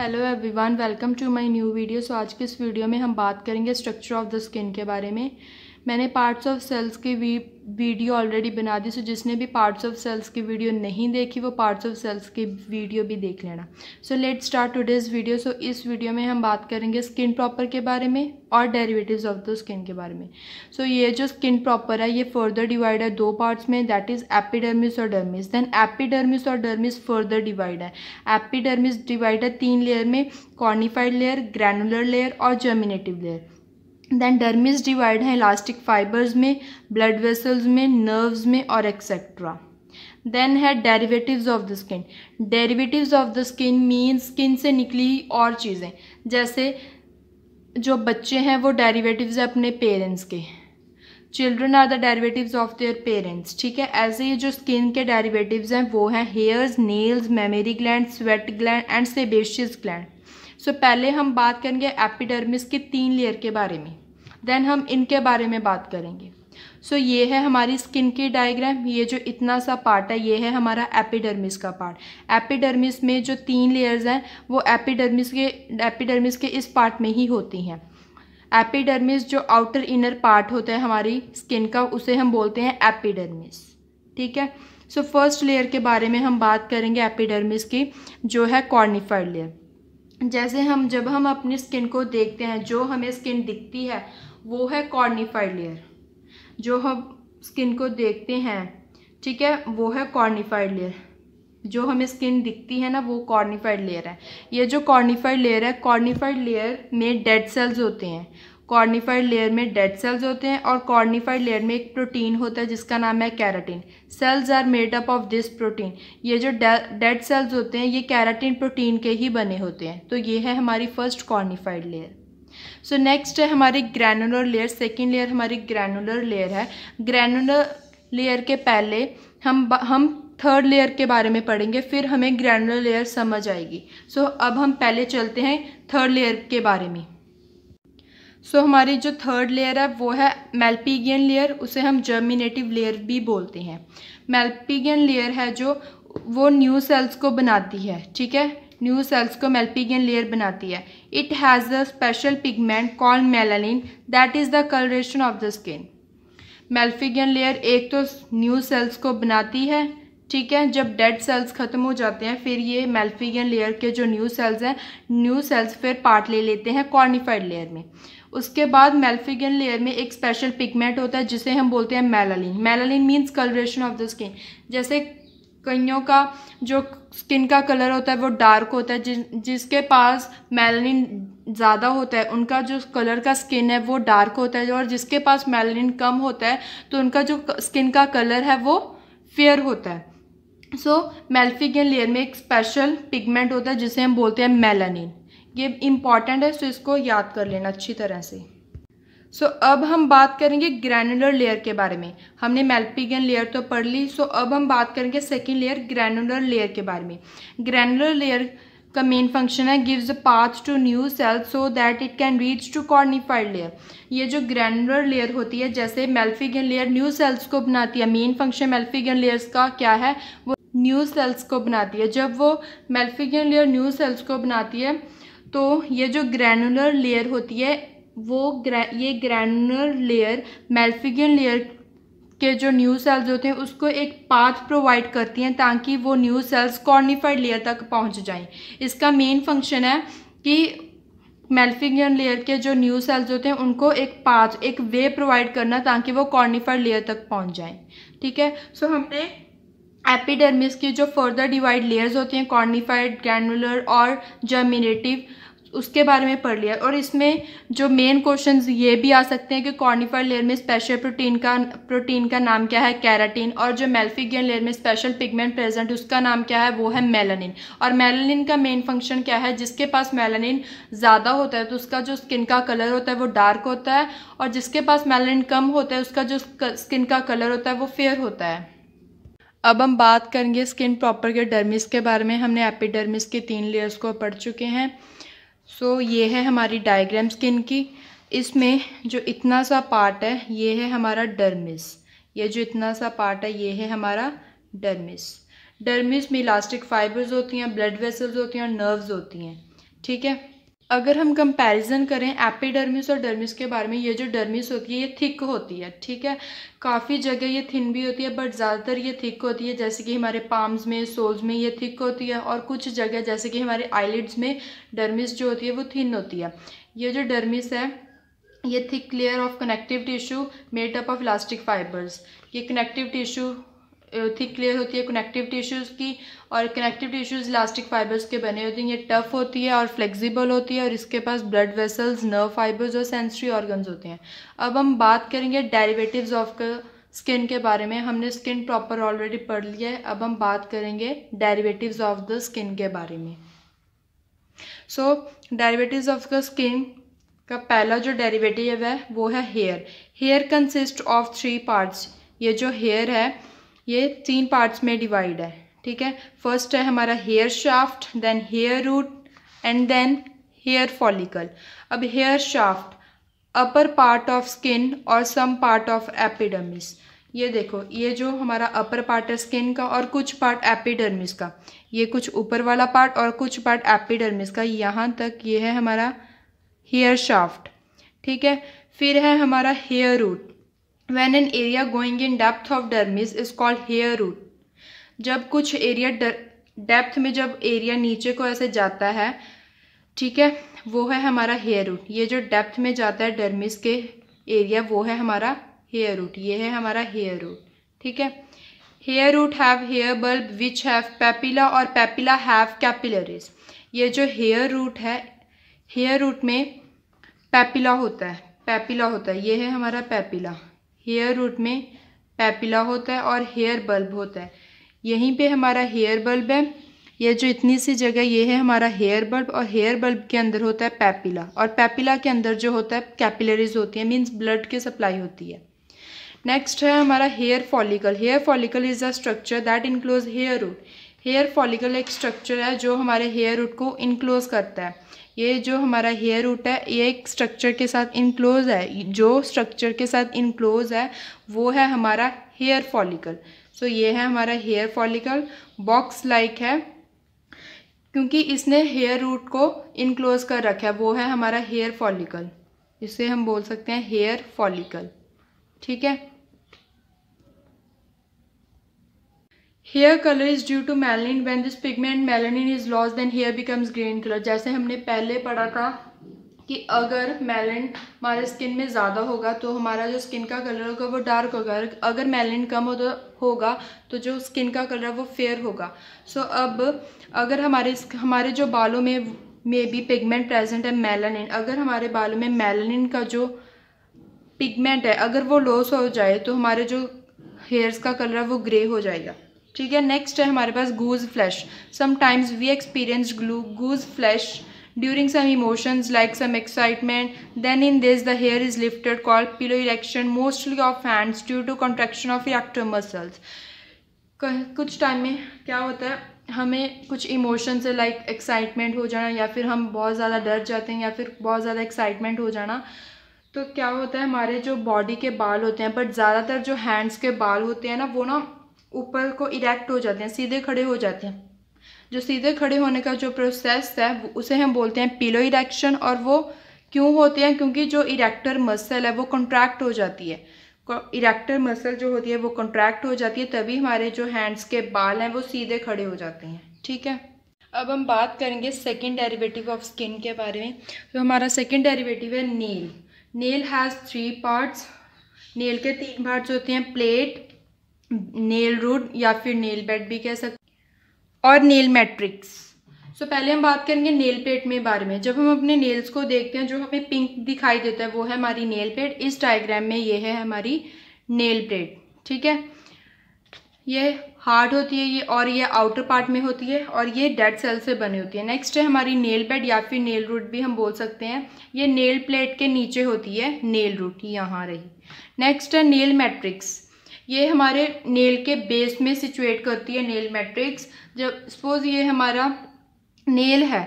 Hello everyone welcome to my new video so आज के इस वीडियो में हम बात करेंगे स्ट्रक्चर ऑफ द स्किन के बारे में मैंने पार्ट्स ऑफ सेल्स की वी वीडियो ऑलरेडी बना दी सो जिसने भी पार्ट्स ऑफ सेल्स की वीडियो नहीं देखी वो पार्ट्स ऑफ सेल्स की वीडियो भी देख लेना so let start today's video so इस वीडियो में हम बात करेंगे स्किन प्रॉपर के बारे में और डेरिवेटिव्स ऑफ द स्किन के बारे में सो so, ये जो स्किन प्रॉपर है ये फर्दर डिवाइड है दो पार्ट्स में दैट इज़ एपिडर्मिस और डर्मिस देन एपिडर्मिस और डर्मिस फर्दर डिवाइड है एपिडर्मिस डिवाइड है तीन लेयर में कॉर्निफाइड लेयर ग्रैनुलर लेयर और germinative layer then dermis divide है इलास्टिक फाइबर्स में ब्लड वेसल्स में नर्व्स में और एक्सेट्रा देन है derivatives of the skin derivatives of the skin mean skin से निकली और चीज़ें जैसे जो बच्चे हैं वो डेरिवेटिव्स हैं अपने पेरेंट्स के children are the derivatives of their parents ठीक है ऐसे ही जो स्किन के डेरिवेटिव्स हैं वो हैं hairs nails mammary gland sweat gland and sebaceous gland so पहले हम बात करेंगे एपिडर्मिस के तीन लेयर के बारे में देन हम इनके बारे में बात करेंगे सो so, ये है हमारी स्किन की डायग्राम ये जो इतना सा पार्ट है ये है हमारा एपिडर्मिस का पार्ट एपिडर्मिस में जो तीन लेयर्स हैं वो एपिडर्मिस के एपिडर्मिस के इस पार्ट में ही होती हैं एपिडर्मिस जो आउटर इनर पार्ट होता है हमारी स्किन का उसे हम बोलते हैं एपिडर्मिस ठीक है सो फर्स्ट लेयर के बारे में हम बात करेंगे एपिडर्मिस की जो है कॉर्निफाइड लेयर जैसे हम जब हम अपनी स्किन को देखते हैं जो हमें स्किन दिखती है वो है कॉर्निफाइड लेयर जो हम स्किन को देखते हैं ठीक है वो है कॉर्निफाइड लेयर जो हमें स्किन दिखती है ना वो कॉर्निफाइड लेयर है ये जो कॉर्निफाइड लेयर है कॉर्निफाइड लेयर में डेड सेल्स होते हैं कॉर्निफाइड लेयर में डेड सेल्स होते हैं और कॉर्निफाइड लेयर में एक प्रोटीन होता है जिसका नाम है keratin cells are made up of this protein ये जो डेड सेल्स होते हैं ये कैराटीन प्रोटीन के ही बने होते हैं तो ये है हमारी first cornified layer so so, next है हमारी ग्रैनुलर लेयर सेकेंड लेयर हमारी ग्रैनुलर लेयर है ग्रैनुलर लेयर के पहले हम हम थर्ड लेयर के बारे में पढ़ेंगे फिर हमें ग्रैनुलर लेयर समझ आएगी सो so, अब हम पहले चलते हैं थर्ड लेयर के बारे में सो so, हमारी जो थर्ड लेयर है वो है मेल्पीगियन लेयर उसे हम जर्मिनेटिव लेयर भी बोलते हैं मेल्पीगियन लेयर है जो वो न्यू सेल्स को बनाती है ठीक है न्यू सेल्स को मेल्पीगियन लेयर बनाती है It has a special pigment called melanin that is the coloration of the skin. Malpighian layer एक तो न्यू सेल्स को बनाती है ठीक है जब डेड सेल्स ख़त्म हो जाते हैं फिर ये मेल्फिगन लेयर के जो न्यू सेल्स हैं न्यू सेल्स फिर पार्ट ले लेते हैं कॉर्निफाइड लेयर में उसके बाद मेल्फिगन लेयर में एक स्पेशल पिगमेंट होता है जिसे हम बोलते हैं melanin melanin means coloration of the skin जैसे कईयों का जो स्किन का कलर होता है वो डार्क होता है जिस जिसके पास मेलानिन ज़्यादा होता है उनका जो कलर का स्किन है वो डार्क होता है और जिसके पास मेलानिन कम होता है तो उनका जो स्किन का कलर है वो फेयर होता है सो so, लेयर में एक स्पेशल पिगमेंट होता है जिसे हम बोलते हैं मेलानिन ये इम्पॉर्टेंट है सो तो इसको याद कर लेना अच्छी तरह से सो so, अब हम बात करेंगे ग्रैनुलर लेयर के बारे में हमने मेल्पिगन लेयर तो पढ़ ली सो so, अब हम बात करेंगे सेकेंड लेयर ग्रैनुलर लेयर के बारे में ग्रैनुलर लेयर का मेन फंक्शन है gives a path to new cells so that it can reach to cornified layer ये जो ग्रैनुलर लेयर होती है जैसे मेल्फिगन लेयर न्यू सेल्स को बनाती है मेन फंक्शन मेल्फिगन लेयर्स का क्या है वो न्यू सेल्स को बनाती है जब वो मेल्फिगन लेयर न्यू सेल्स को बनाती है तो ये जो ग्रैनुलर लेयर होती है वो ग्रै ये ग्रैनुलर लेयर मेल्फिगन लेयर के जो न्यू सेल्स होते हैं उसको एक पाथ प्रोवाइड करती हैं ताकि वो न्यू सेल्स कॉर्निफाइड लेयर तक पहुंच जाएं इसका मेन फंक्शन है कि मेल्फिगन लेयर के जो न्यू सेल्स होते हैं उनको एक पाथ एक वे प्रोवाइड करना ताकि वो कॉर्निफाइड लेयर तक पहुँच जाए ठीक है सो so, हमने एपिडर्मिस की जो फर्दर डिवाइड लेयर्स होती हैं कॉर्निफाइड ग्रैनुलर और जर्मिनेटिव उसके बारे में पढ़ लिया और इसमें जो मेन क्वेश्चंस ये भी आ सकते हैं कि कॉर्निफर लेयर में स्पेशल प्रोटीन का प्रोटीन का नाम क्या है कैराटीन और जो मेल्फिगियन लेयर में स्पेशल पिगमेंट प्रेजेंट उसका नाम क्या है वो है मेलानिन और मेलानिन का मेन फंक्शन क्या है जिसके पास मेलानिन ज़्यादा होता है तो उसका जो स्किन का कलर होता है वो डार्क होता है और जिसके पास मेलानिन कम होता है उसका जो स्किन का कलर होता है वो फेयर होता है अब हम बात करेंगे स्किन प्रॉपर के डर्मिस के बारे में हमने एपिडर्मिस के तीन लेयर्स को पढ़ चुके हैं सो so, ये है हमारी डायग्राम स्किन की इसमें जो इतना सा पार्ट है ये है हमारा डर्मिस ये जो इतना सा पार्ट है ये है हमारा डर्मिस डर्मिस में इलास्टिक फाइबर्स होती हैं ब्लड वेसल्स होती हैं और नर्व्स होती हैं ठीक है अगर हम कंपैरिजन करें एपिडर्मिस और डर्मिस के बारे में ये जो डर्मिस होती है ये थिक होती है ठीक है काफ़ी जगह ये थिन भी होती है बट ज़्यादातर ये थिक होती है जैसे कि हमारे पाम्स में सोल्स में ये थिक होती है और कुछ जगह जैसे कि हमारे आईलिड्स में डर्मिस जो होती है वो थिन होती है ये जो डर्मिस है ये thick layer of connective tissue made up of elastic fibres ये कनेक्टिव टिश्यू थिक लेयर होती है कनेक्टिव टिश्यूज़ की और कनेक्टिव टिश्यूज़ इलास्टिक फाइबर्स के बने होते हैं ये टफ़ होती है और फ्लेक्सिबल होती है और इसके पास ब्लड वेसल्स नर्व फाइबर्स और सेंसरी ऑर्गन्स होते हैं अब हम बात करेंगे डेरिवेटिव्स ऑफ स्किन के बारे में हमने स्किन प्रॉपर ऑलरेडी पढ़ लिया है अब हम बात करेंगे डेरिवेटिव्स ऑफ द स्किन के बारे में so derivatives of the skin का पहला जो डेरिवेटिव है वो है hair hair consist of three parts ये जो हेयर है ये तीन पार्ट्स में डिवाइड है ठीक है फर्स्ट है हमारा hair shaft then hair root and then hair follicle अब hair shaft upper part of skin और सम पार्ट ऑफ एपिडर्मिस ये देखो ये जो हमारा अपर पार्ट है स्किन का और कुछ पार्ट एपिडर्मिस का ये कुछ ऊपर वाला पार्ट और कुछ पार्ट एपिडर्मिस का यहाँ तक ये है हमारा हेयर शाफ्ट ठीक है फिर है हमारा hair root when an area going in depth of dermis is called hair root जब कुछ एरिया डेप्थ में जब एरिया नीचे को ऐसे जाता है ठीक है वो है हमारा हेयर रूट ये जो डेप्थ में जाता है डरमिस के एरिया वो है हमारा हेयर रूट ये है हमारा हेयर रूट ठीक है hair root have hair bulb which have papilla और पेपिला हैव कैपिलरीज ये जो हेयर रूट है हेयर रूट में पेपिला होता है पेपिला होता है ये है हमारा पेपिला हेयर रूट में पैपिला होता है और हेयर बल्ब होता है यहीं पे हमारा हेयर बल्ब है ये जो इतनी सी जगह ये है हमारा हेयर बल्ब और हेयर बल्ब के अंदर होता है पैपिला और पैपिला के अंदर जो होता है कैपिलरीज होती है मीन्स ब्लड की सप्लाई होती है नेक्स्ट है हमारा hair follicle hair follicle is a structure that enclose hair root hair follicle एक स्ट्रक्चर है जो हमारे हेयर रूट को इंक्लोज करता है ये जो हमारा हेयर रूट है ये एक स्ट्रक्चर के साथ इनक्लोज है जो स्ट्रक्चर के साथ इनक्लोज है वो है हमारा हेयर फॉलिकल सो ये है हमारा हेयर फॉलिकल बॉक्स लाइक है क्योंकि इसने हेयर रूट को इनक्लोज कर रखा है वो है हमारा हेयर फॉलिकल इसे हम बोल सकते हैं हेयर फॉलिकल ठीक है hair colour is due to melanin when this pigment melanin is loss then hair becomes green colour जैसे हमने पहले पढ़ा था कि अगर मेलिन हमारे स्किन में ज़्यादा होगा तो हमारा जो स्किन का कलर होगा वो डार्क होगा अगर मेलिन कम हो तो होगा तो जो स्किन का कलर है वो फेयर होगा सो so, अब अगर हमारे हमारे जो बालों में मे भी पिगमेंट प्रेजेंट है मेलानिन अगर हमारे बालों में मेलानिन का जो पिगमेंट है अगर वो लॉस हो जाए तो हमारे जो हेयर्स का कलर है वो ग्रे हो जाएगा ठीक है नेक्स्ट है हमारे पास goose flesh sometimes we experience glue goose flesh during some emotions like some excitement then in this the hair is lifted call piloerection mostly of hands due to contraction of arrector muscles कुछ time में क्या होता है हमें कुछ emotion से like excitement हो जाना या फिर हम बहुत ज़्यादा डर जाते हैं या फिर बहुत ज़्यादा एक्साइटमेंट हो जाना तो क्या होता है हमारे जो बॉडी के बाल होते हैं बट ज़्यादातर जो हैंड्स के बाल होते हैं ना वो ना ऊपर को इरेक्ट हो जाते हैं सीधे खड़े हो जाते हैं जो सीधे खड़े होने का जो प्रोसेस है उसे हम बोलते हैं पिलो इरेक्शन और वो क्यों होते हैं क्योंकि जो इरेक्टर मसल है वो कॉन्ट्रैक्ट हो जाती है इरेक्टर मसल जो होती है वो कॉन्ट्रैक्ट हो जाती है तभी हमारे जो हैंड्स के बाल हैं वो सीधे खड़े हो जाते हैं ठीक है अब हम बात करेंगे सेकेंड डेरिवेटिव ऑफ स्किन के बारे में तो हमारा सेकेंड डेरिवेटिव है nail nail has three parts nail के तीन पार्ट्स होते हैं प्लेट नेल रूट या फिर नेल बेड भी कह सकते और नेल मैट्रिक्स सो so, पहले हम बात करेंगे नेल पेट में बारे में जब हम अपने नेल्स को देखते हैं जो हमें पिंक दिखाई देता है वो है हमारी नेल पेट इस डायग्राम में ये है हमारी नेल प्लेट ठीक है ये हार्ड होती है ये और ये आउटर पार्ट में होती है और ये डेड सेल से बनी होती है नेक्स्ट है हमारी नेल बेड या फिर नेल रूट भी हम बोल सकते हैं ये नेल प्लेट के नीचे होती है नेल रूट यहाँ रही नेक्स्ट है नेल मैट्रिक्स ये हमारे नेल के बेस में सिचुएट करती है नेल मैट्रिक्स जब सपोज ये हमारा नेल है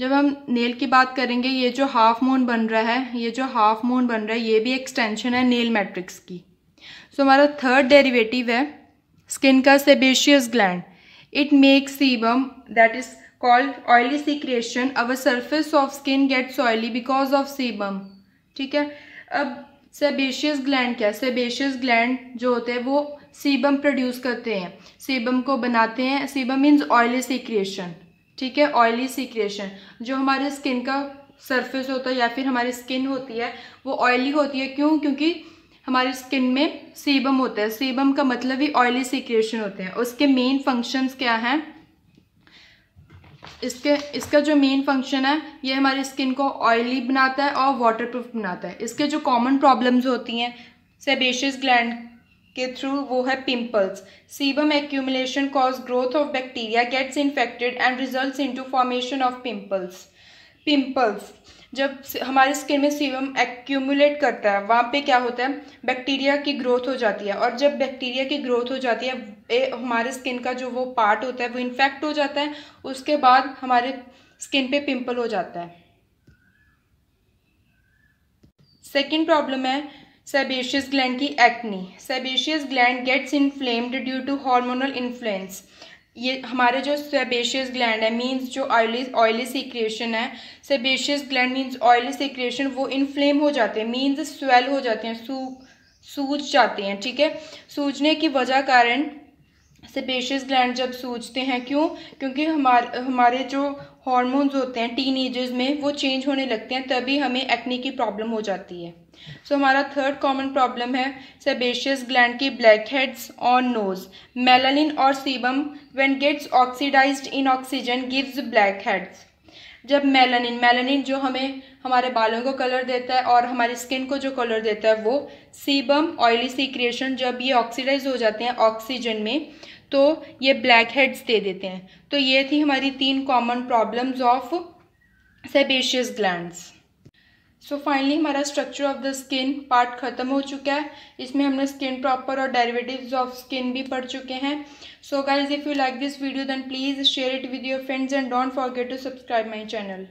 जब हम नेल की बात करेंगे ये जो हाफ मून बन रहा है ये जो हाफ मून बन रहा है ये भी एक्सटेंशन है नेल मैट्रिक्स की सो so, हमारा थर्ड डेरिवेटिव है स्किन का sebaceous gland it makes sebum that is called oily secretion our surface of skin gets oily because of sebum ठीक है अब सेबेशियस ग्लैंड क्या सेबेशियस ग्लैंड जो होते हैं वो सीबम प्रोड्यूस करते हैं सीबम को बनाते हैं सीबम मीन्स ऑयली सीक्रिएशन ठीक है ऑयली सीक्रिएशन जो हमारे स्किन का सरफेस होता है या फिर हमारी स्किन होती है वो ऑयली होती है क्यों क्योंकि हमारी स्किन में सीबम होता है सीबम का मतलब ही ऑयली सीक्रिएशन होते हैं उसके मेन फंक्शंस क्या हैं इसके इसका जो मेन फंक्शन है ये हमारी स्किन को ऑयली बनाता है और वाटरप्रूफ बनाता है इसके जो कॉमन प्रॉब्लम्स होती हैं सेबेशियस ग्लैंड के थ्रू वो है pimples sebum accumulation cause growth of bacteria gets infected and into formation of pimples pimples जब हमारे स्किन में सीवम एक्यूमुलेट करता है वहाँ पे क्या होता है बैक्टीरिया की ग्रोथ हो जाती है और जब बैक्टीरिया की ग्रोथ हो जाती है ए, हमारे स्किन का जो वो पार्ट होता है वो इन्फेक्ट हो जाता है उसके बाद हमारे स्किन पे पिंपल हो जाता है सेकेंड प्रॉब्लम है सेबेशियस ग्लैंड की acne sebaceous gland gets inflamed due to hormonal influence ये हमारे जो सेबेशियस ग्लैंड है मींस जो ऑयली ऑयली सीक्रिएशन है sebaceous gland means oily secretion वो इनफ्लेम हो जाते हैं मींस स्वेल हो जाते हैं सू सूज जाते हैं ठीक है सूजने की वजह कारण सेबेशियस ग्लैंड जब सूजते हैं क्यों क्योंकि हमारे हमारे जो हॉर्मोन्स होते हैं टीन में वो चेंज होने लगते हैं तभी हमें एक्नी की प्रॉब्लम हो जाती है सो so, हमारा थर्ड कॉमन प्रॉब्लम है सेबेशियस ग्लैंड की ब्लैक हेड्स और नोज मेलानिन और sebum when gets oxidized in oxygen gives blackheads जब मेलानिन मेलानिन जो हमें हमारे बालों को कलर देता है और हमारी स्किन को जो कलर देता है वो सीबम ऑयली सीक्रिएशन जब ये ऑक्सीडाइज हो जाते हैं ऑक्सीजन में तो ये ब्लैक हेड्स दे देते हैं तो ये थी हमारी तीन common problems of sebaceous glands so finally हमारा structure of the skin part खत्म हो चुका है इसमें हमने स्किन प्रॉपर और डेरिवेटिव्स ऑफ स्किन भी पढ़ चुके हैं so guys if you like this video then please share it with your friends and don't forget to subscribe my channel